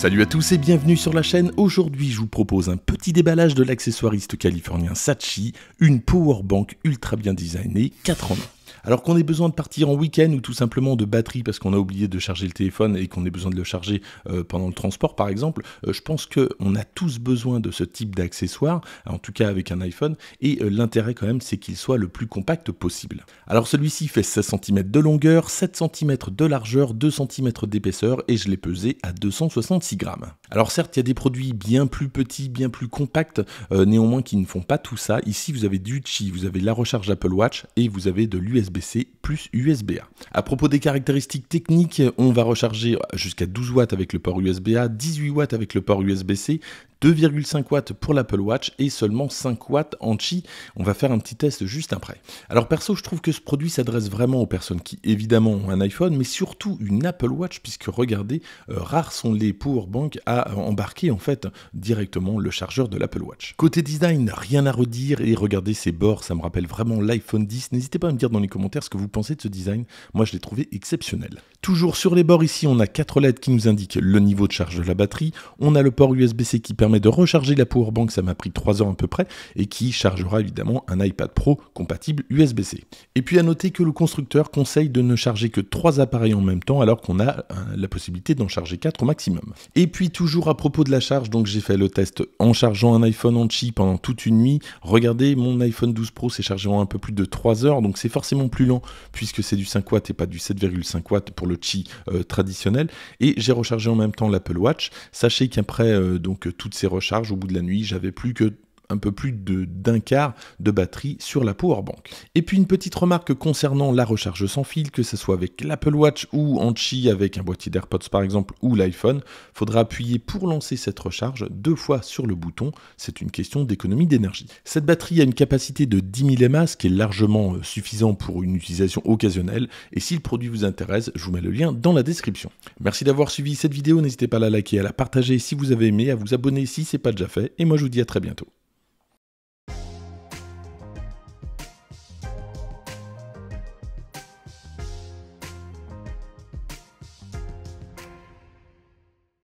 Salut à tous et bienvenue sur la chaîne. Aujourd'hui, je vous propose un petit déballage de l'accessoiriste californien Sachi, une powerbank ultra bien designée 4 en alors qu'on ait besoin de partir en week-end ou tout simplement de batterie parce qu'on a oublié de charger le téléphone et qu'on ait besoin de le charger euh, pendant le transport par exemple, euh, je pense qu'on a tous besoin de ce type d'accessoire, en tout cas avec un iPhone, et euh, l'intérêt quand même c'est qu'il soit le plus compact possible. Alors celui-ci fait 16 cm de longueur, 7 cm de largeur, 2 cm d'épaisseur et je l'ai pesé à 266 grammes. Alors certes il y a des produits bien plus petits, bien plus compacts, néanmoins qui ne font pas tout ça. Ici vous avez du Qi, vous avez la recharge Apple Watch et vous avez de l'USB SBC plus USB-A. À propos des caractéristiques techniques, on va recharger jusqu'à 12 watts avec le port USB-A, 18 watts avec le port USB-C, 2,5 watts pour l'Apple Watch et seulement 5 watts en Qi. On va faire un petit test juste après. Alors perso, je trouve que ce produit s'adresse vraiment aux personnes qui évidemment ont un iPhone, mais surtout une Apple Watch, puisque regardez, euh, rares sont les powerbanks à euh, embarquer en fait directement le chargeur de l'Apple Watch. Côté design, rien à redire et regardez ces bords, ça me rappelle vraiment l'iPhone 10. N'hésitez pas à me dire dans les commentaires ce que vous penser de ce design Moi, je l'ai trouvé exceptionnel. Toujours sur les bords ici, on a quatre LED qui nous indiquent le niveau de charge de la batterie. On a le port USB-C qui permet de recharger la powerbank, ça m'a pris 3 heures à peu près, et qui chargera évidemment un iPad Pro compatible USB-C. Et puis à noter que le constructeur conseille de ne charger que 3 appareils en même temps alors qu'on a euh, la possibilité d'en charger 4 au maximum. Et puis toujours à propos de la charge, donc j'ai fait le test en chargeant un iPhone en chip pendant toute une nuit. Regardez, mon iPhone 12 Pro s'est chargé en un peu plus de 3 heures, donc c'est forcément plus lent puisque c'est du 5 watts et pas du 7,5 watts pour le le euh, traditionnel. Et j'ai rechargé en même temps l'Apple Watch. Sachez qu'après euh, donc toutes ces recharges, au bout de la nuit, j'avais plus que un peu plus d'un quart de batterie sur la Power Bank. Et puis une petite remarque concernant la recharge sans fil, que ce soit avec l'Apple Watch ou en avec un boîtier d'AirPods par exemple ou l'iPhone, faudra appuyer pour lancer cette recharge deux fois sur le bouton, c'est une question d'économie d'énergie. Cette batterie a une capacité de 10 000 mAh, ce qui est largement euh, suffisant pour une utilisation occasionnelle, et si le produit vous intéresse, je vous mets le lien dans la description. Merci d'avoir suivi cette vidéo, n'hésitez pas à la liker, à la partager si vous avez aimé, à vous abonner si ce n'est pas déjà fait, et moi je vous dis à très bientôt.